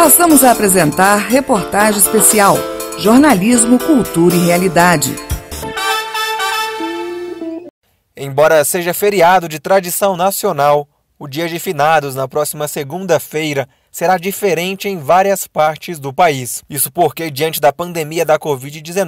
Passamos a apresentar reportagem especial Jornalismo, Cultura e Realidade. Embora seja feriado de tradição nacional, o Dia de Finados na próxima segunda-feira será diferente em várias partes do país. Isso porque, diante da pandemia da Covid-19,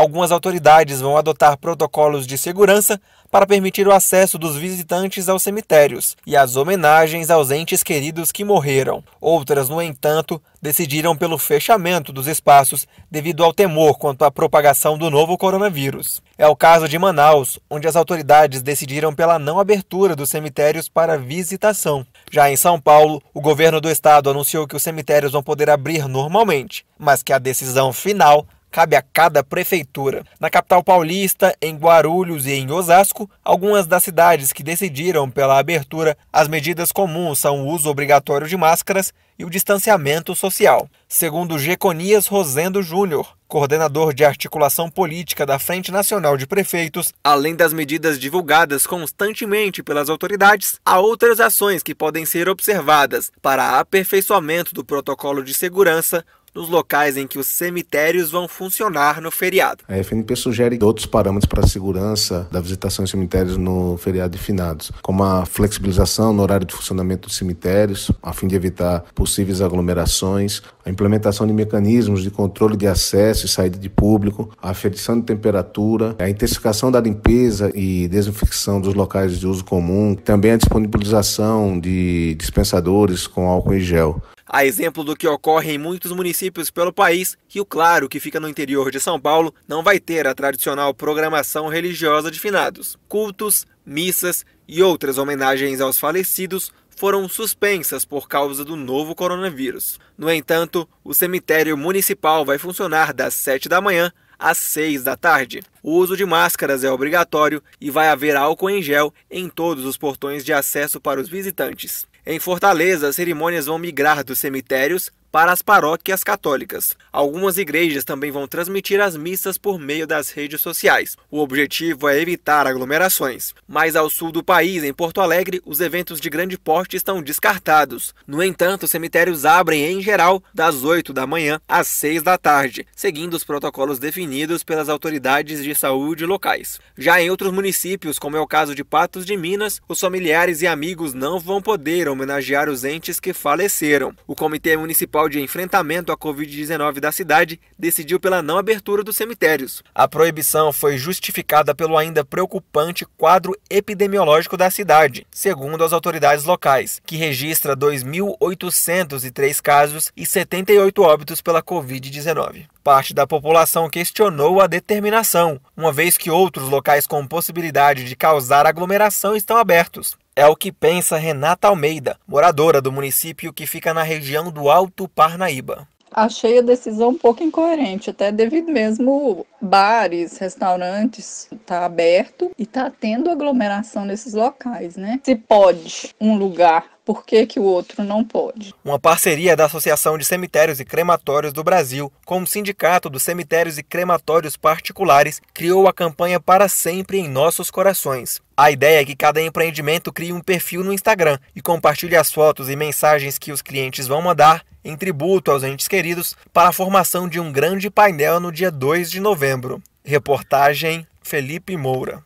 algumas autoridades vão adotar protocolos de segurança para permitir o acesso dos visitantes aos cemitérios e as homenagens aos entes queridos que morreram. Outras, no entanto, decidiram pelo fechamento dos espaços devido ao temor quanto à propagação do novo coronavírus. É o caso de Manaus, onde as autoridades decidiram pela não abertura dos cemitérios para visitação. Já em São Paulo, o governo do estado anunciou que os cemitérios vão poder abrir normalmente, mas que a decisão final cabe a cada prefeitura. Na capital paulista, em Guarulhos e em Osasco, algumas das cidades que decidiram pela abertura, as medidas comuns são o uso obrigatório de máscaras e o distanciamento social. Segundo Geconias Rosendo Júnior, coordenador de articulação política da Frente Nacional de Prefeitos, além das medidas divulgadas constantemente pelas autoridades, há outras ações que podem ser observadas para aperfeiçoamento do protocolo de segurança nos locais em que os cemitérios vão funcionar no feriado. A FNP sugere outros parâmetros para a segurança da visitação em cemitérios no feriado de finados, como a flexibilização no horário de funcionamento dos cemitérios, a fim de evitar possíveis aglomerações, a implementação de mecanismos de controle de acesso e saída de público, a aferição de temperatura, a intensificação da limpeza e desinfecção dos locais de uso comum, também a disponibilização de dispensadores com álcool em gel. A exemplo do que ocorre em muitos municípios pelo país, Rio Claro, que fica no interior de São Paulo, não vai ter a tradicional programação religiosa de finados. Cultos, missas e outras homenagens aos falecidos foram suspensas por causa do novo coronavírus. No entanto, o cemitério municipal vai funcionar das 7 da manhã às 6 da tarde. O uso de máscaras é obrigatório e vai haver álcool em gel em todos os portões de acesso para os visitantes. Em Fortaleza, as cerimônias vão migrar dos cemitérios para as paróquias católicas. Algumas igrejas também vão transmitir as missas por meio das redes sociais. O objetivo é evitar aglomerações. Mas ao sul do país, em Porto Alegre, os eventos de grande porte estão descartados. No entanto, os cemitérios abrem em geral das 8 da manhã às 6 da tarde, seguindo os protocolos definidos pelas autoridades de saúde locais. Já em outros municípios, como é o caso de Patos de Minas, os familiares e amigos não vão poder homenagear os entes que faleceram. O Comitê Municipal Municipal de Enfrentamento à Covid-19 da cidade decidiu pela não abertura dos cemitérios. A proibição foi justificada pelo ainda preocupante quadro epidemiológico da cidade, segundo as autoridades locais, que registra 2.803 casos e 78 óbitos pela Covid-19. Parte da população questionou a determinação, uma vez que outros locais com possibilidade de causar aglomeração estão abertos. É o que pensa Renata Almeida, moradora do município que fica na região do Alto Parnaíba. Achei a decisão um pouco incoerente, até devido mesmo bares, restaurantes tá aberto e tá tendo aglomeração nesses locais, né? Se pode um lugar por que, que o outro não pode? Uma parceria da Associação de Cemitérios e Crematórios do Brasil com o Sindicato dos Cemitérios e Crematórios Particulares criou a campanha Para Sempre em Nossos Corações. A ideia é que cada empreendimento crie um perfil no Instagram e compartilhe as fotos e mensagens que os clientes vão mandar em tributo aos entes queridos para a formação de um grande painel no dia 2 de novembro. Reportagem Felipe Moura.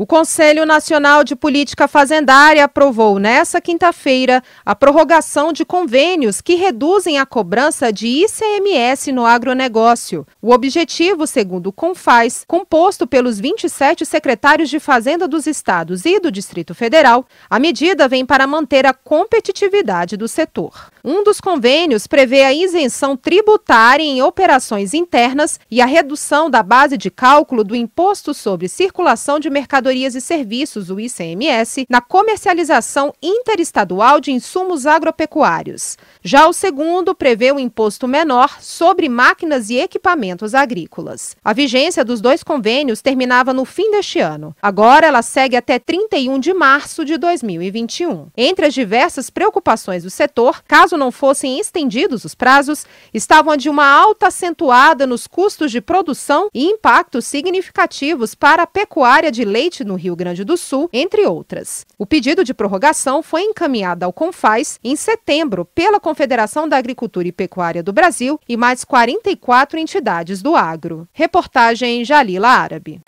O Conselho Nacional de Política Fazendária aprovou nesta quinta-feira a prorrogação de convênios que reduzem a cobrança de ICMS no agronegócio. O objetivo, segundo o CONFAS, composto pelos 27 secretários de Fazenda dos estados e do Distrito Federal, a medida vem para manter a competitividade do setor. Um dos convênios prevê a isenção tributária em operações internas e a redução da base de cálculo do Imposto sobre Circulação de Mercadorias e Serviços, o ICMS, na comercialização interestadual de insumos agropecuários. Já o segundo prevê um imposto menor sobre máquinas e equipamentos agrícolas. A vigência dos dois convênios terminava no fim deste ano. Agora ela segue até 31 de março de 2021. Entre as diversas preocupações do setor, caso não fossem estendidos os prazos, estavam de uma alta acentuada nos custos de produção e impactos significativos para a pecuária de leite no Rio Grande do Sul, entre outras. O pedido de prorrogação foi encaminhado ao CONFAS em setembro pela Confederação da Agricultura e Pecuária do Brasil e mais 44 entidades do agro. Reportagem Jalila Árabe.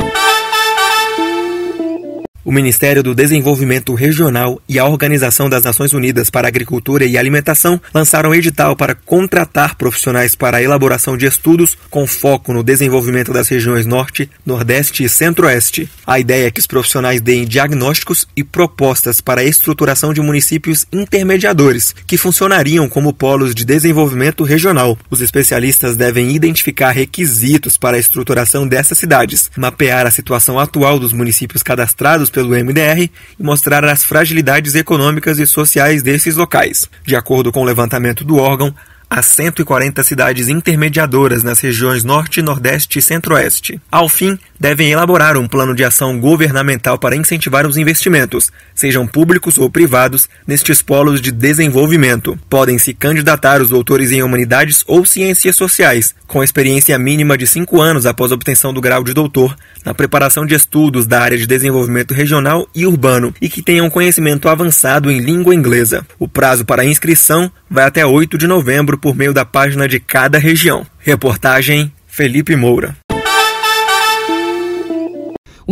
O Ministério do Desenvolvimento Regional e a Organização das Nações Unidas para Agricultura e Alimentação lançaram um edital para contratar profissionais para a elaboração de estudos com foco no desenvolvimento das regiões Norte, Nordeste e Centro-Oeste. A ideia é que os profissionais deem diagnósticos e propostas para a estruturação de municípios intermediadores, que funcionariam como polos de desenvolvimento regional. Os especialistas devem identificar requisitos para a estruturação dessas cidades, mapear a situação atual dos municípios cadastrados pelo MDR e mostrar as fragilidades econômicas e sociais desses locais. De acordo com o levantamento do órgão, há 140 cidades intermediadoras nas regiões Norte, Nordeste e Centro-Oeste. Ao fim, devem elaborar um plano de ação governamental para incentivar os investimentos, sejam públicos ou privados, nestes polos de desenvolvimento. Podem se candidatar os doutores em humanidades ou ciências sociais, com experiência mínima de cinco anos após a obtenção do grau de doutor, na preparação de estudos da área de desenvolvimento regional e urbano e que tenham conhecimento avançado em língua inglesa. O prazo para inscrição vai até 8 de novembro por meio da página de cada região. Reportagem Felipe Moura.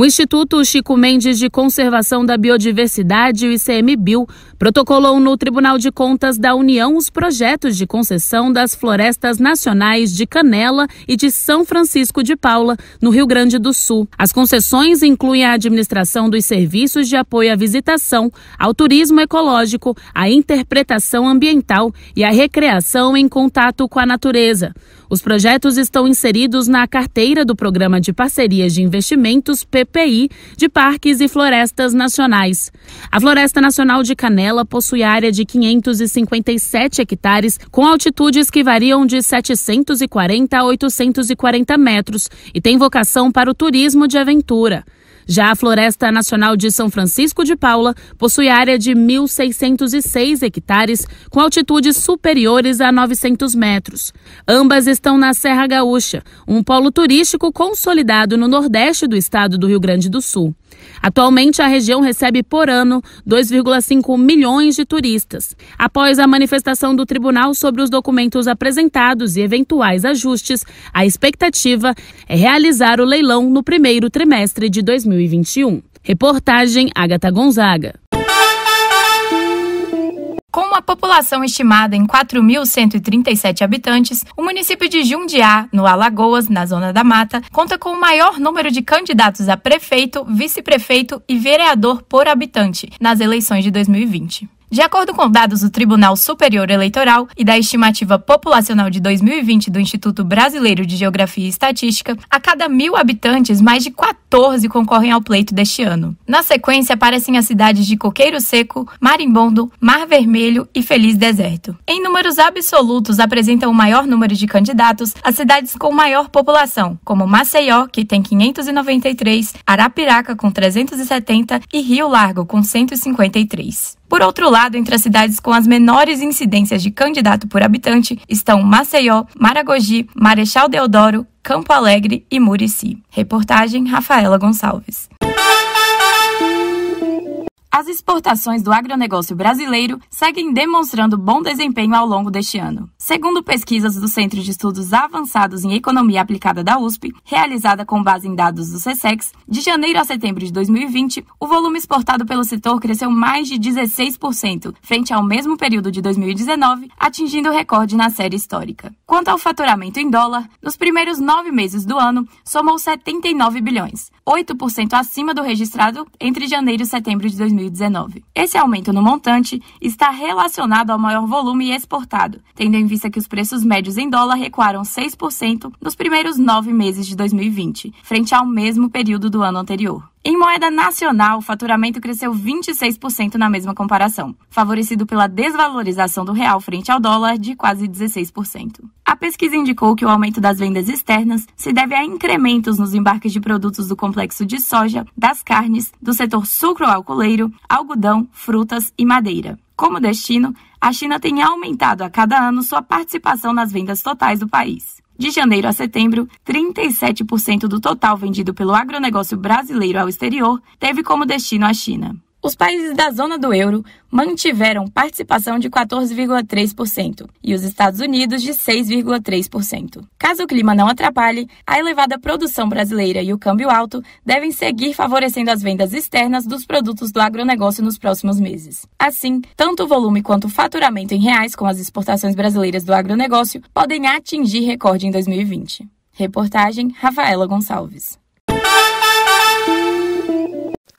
O Instituto Chico Mendes de Conservação da Biodiversidade, o ICMBio, protocolou no Tribunal de Contas da União os projetos de concessão das florestas nacionais de Canela e de São Francisco de Paula, no Rio Grande do Sul. As concessões incluem a administração dos serviços de apoio à visitação, ao turismo ecológico, à interpretação ambiental e à recreação em contato com a natureza. Os projetos estão inseridos na carteira do Programa de Parcerias de Investimentos, PPI. CPI de Parques e Florestas Nacionais. A Floresta Nacional de Canela possui área de 557 hectares, com altitudes que variam de 740 a 840 metros, e tem vocação para o turismo de aventura. Já a Floresta Nacional de São Francisco de Paula possui área de 1.606 hectares, com altitudes superiores a 900 metros. Ambas estão na Serra Gaúcha, um polo turístico consolidado no nordeste do estado do Rio Grande do Sul. Atualmente, a região recebe por ano 2,5 milhões de turistas. Após a manifestação do tribunal sobre os documentos apresentados e eventuais ajustes, a expectativa é realizar o leilão no primeiro trimestre de 2020. 2021. Reportagem Agatha Gonzaga. Com uma população estimada em 4.137 habitantes, o município de Jundiá, no Alagoas, na Zona da Mata, conta com o maior número de candidatos a prefeito, vice-prefeito e vereador por habitante nas eleições de 2020. De acordo com dados do Tribunal Superior Eleitoral e da estimativa populacional de 2020 do Instituto Brasileiro de Geografia e Estatística, a cada mil habitantes, mais de 14 concorrem ao pleito deste ano. Na sequência, aparecem as cidades de Coqueiro Seco, Marimbondo, Mar Vermelho e Feliz Deserto. Em números absolutos, apresentam o maior número de candidatos as cidades com maior população, como Maceió, que tem 593, Arapiraca, com 370 e Rio Largo, com 153. Por outro lado, entre as cidades com as menores incidências de candidato por habitante estão Maceió, Maragogi, Marechal Deodoro, Campo Alegre e Murici. Reportagem Rafaela Gonçalves. As exportações do agronegócio brasileiro seguem demonstrando bom desempenho ao longo deste ano. Segundo pesquisas do Centro de Estudos Avançados em Economia Aplicada da USP, realizada com base em dados do SESEX, de janeiro a setembro de 2020, o volume exportado pelo setor cresceu mais de 16% frente ao mesmo período de 2019, atingindo o recorde na série histórica. Quanto ao faturamento em dólar, nos primeiros nove meses do ano, somou 79 bilhões, 8% acima do registrado entre janeiro e setembro de 2019. 2019. Esse aumento no montante está relacionado ao maior volume exportado, tendo em vista que os preços médios em dólar recuaram 6% nos primeiros nove meses de 2020, frente ao mesmo período do ano anterior. Em moeda nacional, o faturamento cresceu 26% na mesma comparação, favorecido pela desvalorização do real frente ao dólar de quase 16%. A pesquisa indicou que o aumento das vendas externas se deve a incrementos nos embarques de produtos do complexo de soja, das carnes, do setor sucroalcooleiro, algodão, frutas e madeira. Como destino, a China tem aumentado a cada ano sua participação nas vendas totais do país. De janeiro a setembro, 37% do total vendido pelo agronegócio brasileiro ao exterior teve como destino a China. Os países da zona do euro mantiveram participação de 14,3% e os Estados Unidos de 6,3%. Caso o clima não atrapalhe, a elevada produção brasileira e o câmbio alto devem seguir favorecendo as vendas externas dos produtos do agronegócio nos próximos meses. Assim, tanto o volume quanto o faturamento em reais com as exportações brasileiras do agronegócio podem atingir recorde em 2020. Reportagem Rafaela Gonçalves.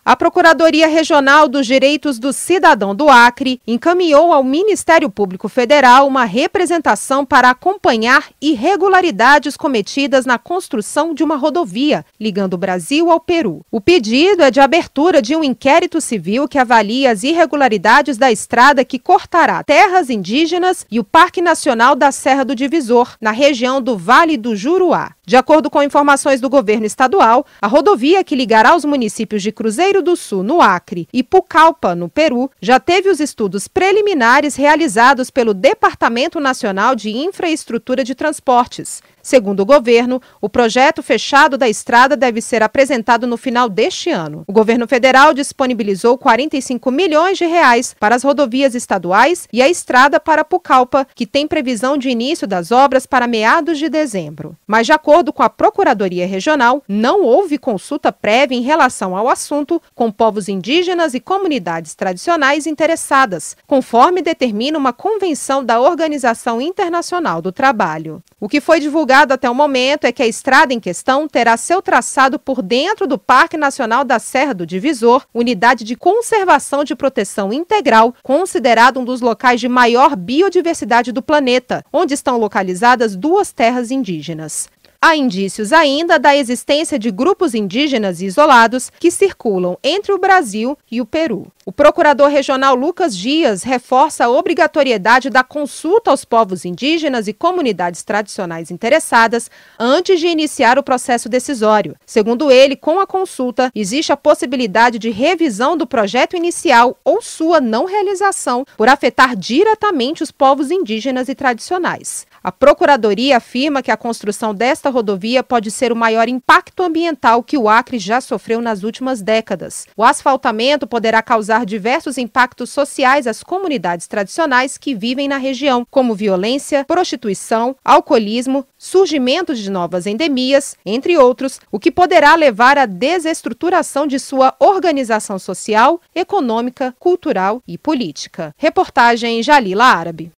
A Procuradoria Regional dos Direitos do Cidadão do Acre encaminhou ao Ministério Público Federal uma representação para acompanhar irregularidades cometidas na construção de uma rodovia ligando o Brasil ao Peru. O pedido é de abertura de um inquérito civil que avalie as irregularidades da estrada que cortará terras indígenas e o Parque Nacional da Serra do Divisor, na região do Vale do Juruá. De acordo com informações do governo estadual, a rodovia que ligará os municípios de Cruzeiro do Sul, no Acre, e Pucallpa, no Peru, já teve os estudos preliminares realizados pelo Departamento Nacional de Infraestrutura de Transportes. Segundo o governo, o projeto fechado da estrada deve ser apresentado no final deste ano. O governo federal disponibilizou 45 milhões de reais para as rodovias estaduais e a estrada para Pucallpa, que tem previsão de início das obras para meados de dezembro. Mas, de acordo com a Procuradoria Regional, não houve consulta prévia em relação ao assunto com povos indígenas e comunidades tradicionais interessadas, conforme determina uma convenção da Organização Internacional do Trabalho. O que foi divulgado até o momento é que a estrada em questão terá seu traçado por dentro do Parque Nacional da Serra do Divisor, unidade de conservação de proteção integral, considerado um dos locais de maior biodiversidade do planeta, onde estão localizadas duas terras indígenas. Há indícios ainda da existência de grupos indígenas isolados que circulam entre o Brasil e o Peru. O procurador regional Lucas Dias reforça a obrigatoriedade da consulta aos povos indígenas e comunidades tradicionais interessadas antes de iniciar o processo decisório. Segundo ele, com a consulta, existe a possibilidade de revisão do projeto inicial ou sua não realização por afetar diretamente os povos indígenas e tradicionais. A Procuradoria afirma que a construção desta rodovia pode ser o maior impacto ambiental que o Acre já sofreu nas últimas décadas. O asfaltamento poderá causar diversos impactos sociais às comunidades tradicionais que vivem na região, como violência, prostituição, alcoolismo, surgimento de novas endemias, entre outros, o que poderá levar à desestruturação de sua organização social, econômica, cultural e política. Reportagem Jalila Árabe.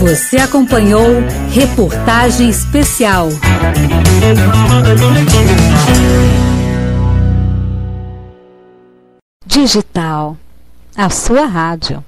Você acompanhou reportagem especial. Digital, a sua rádio.